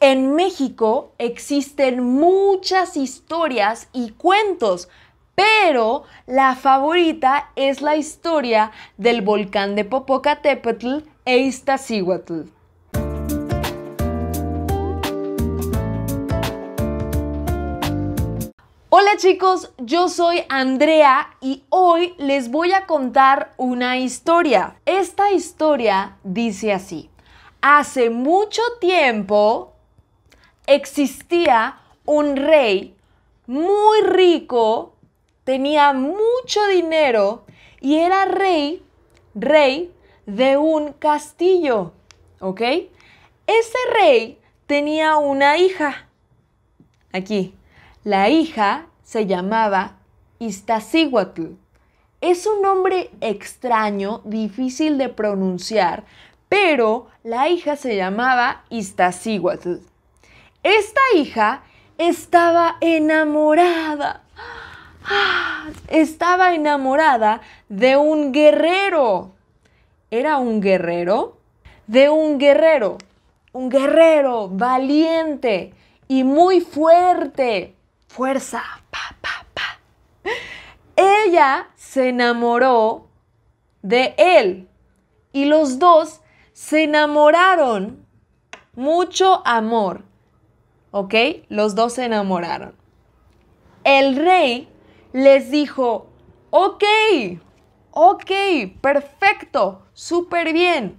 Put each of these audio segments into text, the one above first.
En México existen muchas historias y cuentos, pero la favorita es la historia del volcán de Popocatépetl e Iztaccíhuatl. Hola chicos, yo soy Andrea y hoy les voy a contar una historia. Esta historia dice así. Hace mucho tiempo existía un rey muy rico, tenía mucho dinero y era rey, rey de un castillo, ¿ok? Ese rey tenía una hija. Aquí, la hija se llamaba Iztaccíhuatl. Es un nombre extraño, difícil de pronunciar, pero la hija se llamaba Iztaccíhuatl. Esta hija estaba enamorada. Estaba enamorada de un guerrero. ¿Era un guerrero? De un guerrero. Un guerrero valiente y muy fuerte. Fuerza. Pa, pa, pa. Ella se enamoró de él y los dos se enamoraron. Mucho amor. ¿ok? Los dos se enamoraron. El rey les dijo, ok, ok, perfecto, súper bien.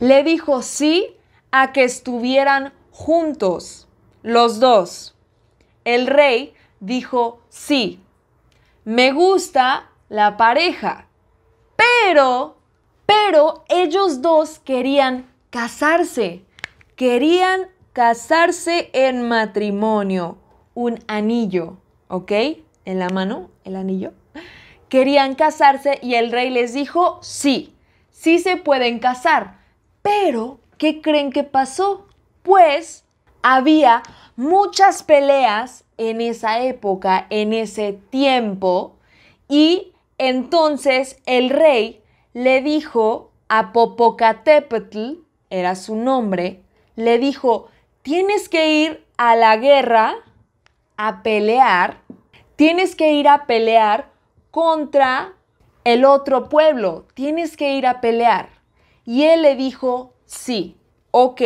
Le dijo sí a que estuvieran juntos, los dos. El rey dijo sí, me gusta la pareja, pero, pero ellos dos querían casarse, querían Casarse en matrimonio. Un anillo, ¿ok? En la mano, el anillo. Querían casarse y el rey les dijo, sí, sí se pueden casar. Pero, ¿qué creen que pasó? Pues había muchas peleas en esa época, en ese tiempo, y entonces el rey le dijo a Popocatépetl, era su nombre, le dijo, tienes que ir a la guerra, a pelear, tienes que ir a pelear contra el otro pueblo, tienes que ir a pelear. Y él le dijo, sí, ok.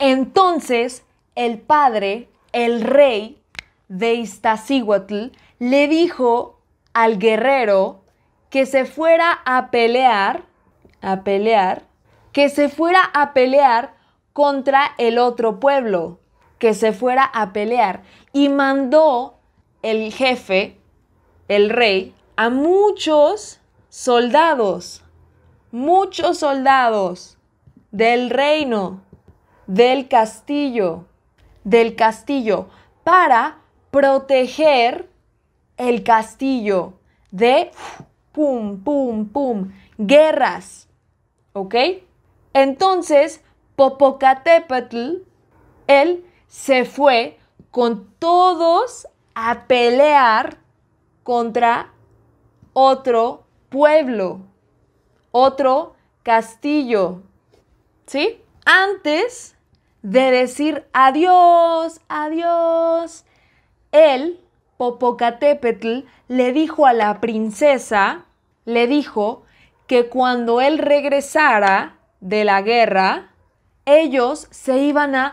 Entonces el padre, el rey de Iztaccíhuatl, le dijo al guerrero que se fuera a pelear, a pelear, que se fuera a pelear contra el otro pueblo que se fuera a pelear. Y mandó el jefe, el rey, a muchos soldados, muchos soldados del reino, del castillo, del castillo, para proteger el castillo de pum, pum, pum, guerras. ¿Ok? Entonces, Popocatépetl, él se fue con todos a pelear contra otro pueblo, otro castillo. ¿Sí? Antes de decir adiós, adiós, él, Popocatépetl, le dijo a la princesa, le dijo que cuando él regresara de la guerra, ellos se iban a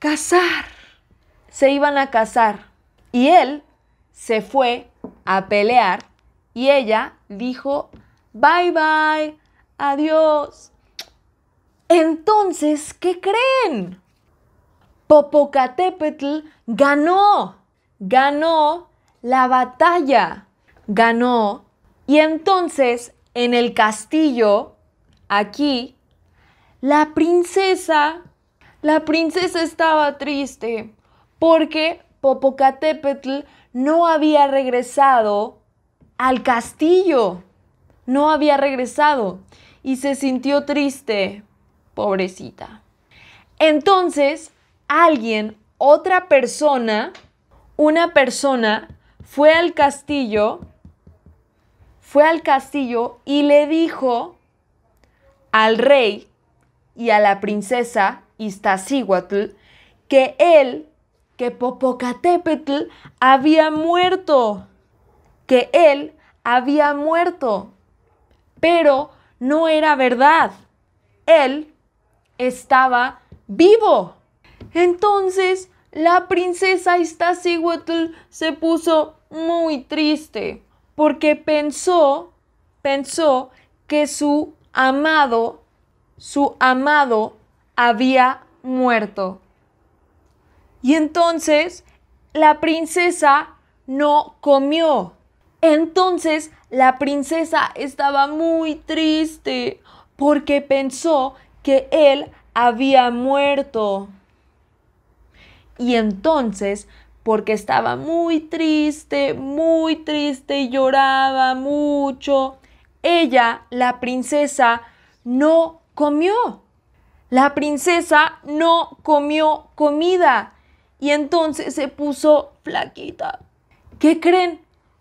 casar, se iban a casar. Y él se fue a pelear y ella dijo, bye bye, adiós. Entonces, ¿qué creen? Popocatépetl ganó, ganó la batalla, ganó. Y entonces, en el castillo, aquí, la princesa, la princesa estaba triste porque Popocatépetl no había regresado al castillo. No había regresado y se sintió triste, pobrecita. Entonces, alguien, otra persona, una persona fue al castillo, fue al castillo y le dijo al rey y a la princesa Iztaccíhuatl que él, que Popocatépetl había muerto, que él había muerto. Pero no era verdad. Él estaba vivo. Entonces, la princesa Iztaccíhuatl se puso muy triste porque pensó, pensó que su amado su amado había muerto. Y entonces la princesa no comió. Entonces la princesa estaba muy triste porque pensó que él había muerto. Y entonces, porque estaba muy triste, muy triste y lloraba mucho, ella, la princesa, no comió. La princesa no comió comida y entonces se puso flaquita. ¿Qué creen?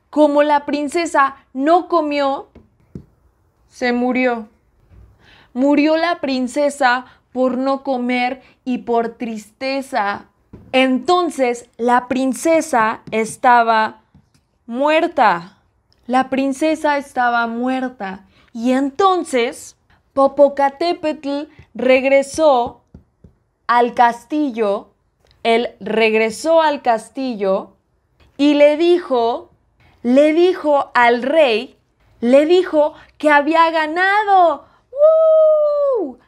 Como la princesa no comió, se murió. Murió la princesa por no comer y por tristeza. Entonces la princesa estaba muerta. La princesa estaba muerta. Y entonces Popocatépetl regresó al castillo, él regresó al castillo y le dijo, le dijo al rey, le dijo que había ganado.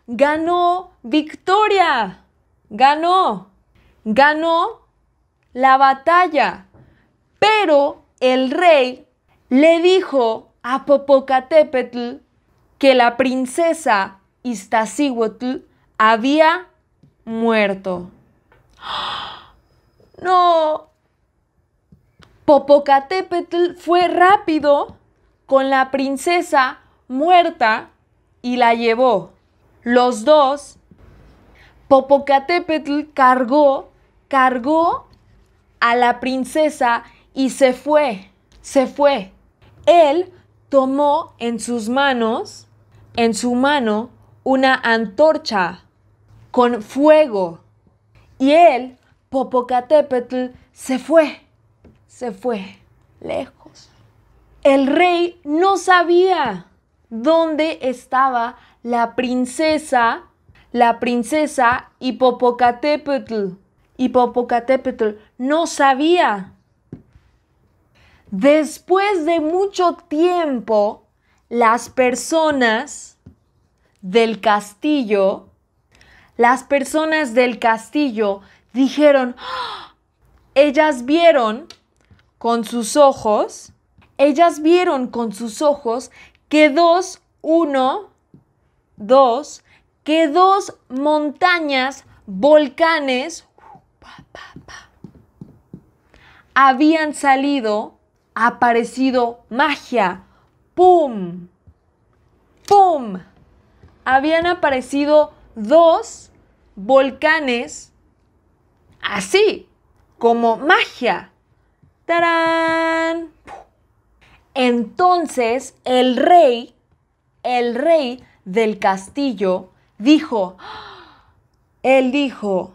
Ganó victoria. Ganó. Ganó la batalla. Pero el rey le dijo a Popocatépetl que la princesa Iztaccíhuatl había muerto. ¡No! Popocatépetl fue rápido con la princesa muerta y la llevó. Los dos, Popocatépetl cargó, cargó a la princesa y se fue, se fue. Él tomó en sus manos en su mano una antorcha con fuego. Y él, Popocatépetl, se fue, se fue lejos. El rey no sabía dónde estaba la princesa, la princesa y Popocatépetl. Y Popocatépetl no sabía. Después de mucho tiempo, las personas del castillo, las personas del castillo dijeron, ¡Ah! ellas vieron con sus ojos, ellas vieron con sus ojos que dos, uno, dos, que dos montañas, volcanes, habían salido, aparecido magia, ¡Pum! ¡Pum! Habían aparecido dos volcanes así, como magia. ¡Tarán! Entonces el rey, el rey del castillo, dijo, él dijo,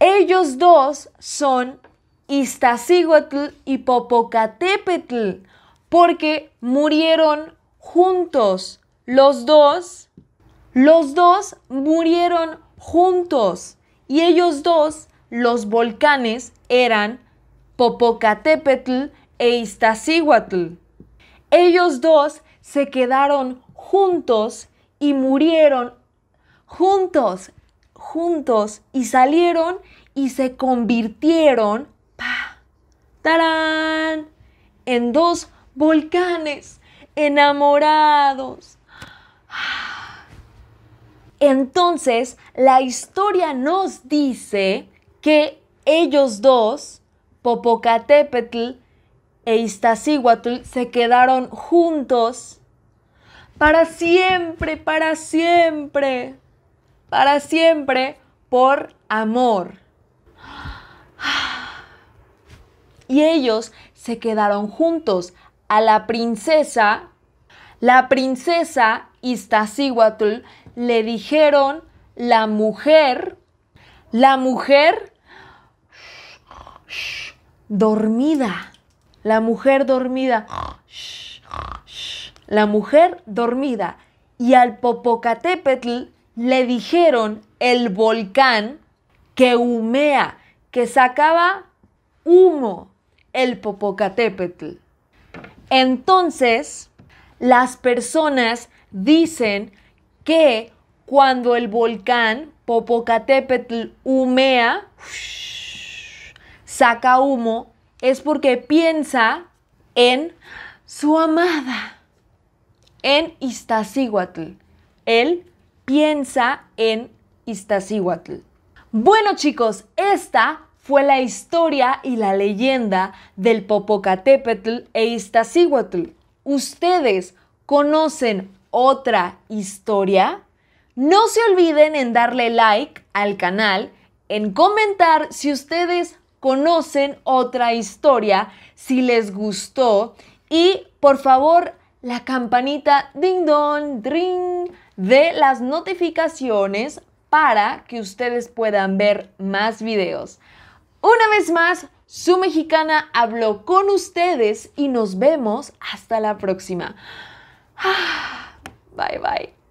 ellos dos son Iztaccíhuatl y Popocatépetl porque murieron juntos. Los dos, los dos murieron juntos. Y ellos dos, los volcanes, eran Popocatépetl e Iztaccíhuatl. Ellos dos se quedaron juntos y murieron juntos, juntos y salieron y se convirtieron en dos volcanes, enamorados. Entonces, la historia nos dice que ellos dos, Popocatépetl e Iztaccíhuatl, se quedaron juntos para siempre, para siempre, para siempre por amor. Y ellos se quedaron juntos a la princesa, la princesa Iztaccíhuatl le dijeron la mujer, la mujer dormida, la mujer dormida, la mujer dormida. Y al Popocatépetl le dijeron el volcán que humea, que sacaba humo el Popocatépetl. Entonces, las personas dicen que cuando el volcán Popocatépetl humea, saca humo, es porque piensa en su amada, en Iztaccíhuatl. Él piensa en Iztaccíhuatl. Bueno chicos, esta fue la historia y la leyenda del Popocatépetl e Iztaccíhuatl. ¿Ustedes conocen otra historia? No se olviden en darle like al canal, en comentar si ustedes conocen otra historia, si les gustó y por favor la campanita ding dong de las notificaciones para que ustedes puedan ver más videos. Una vez más, su mexicana habló con ustedes y nos vemos hasta la próxima. Bye bye.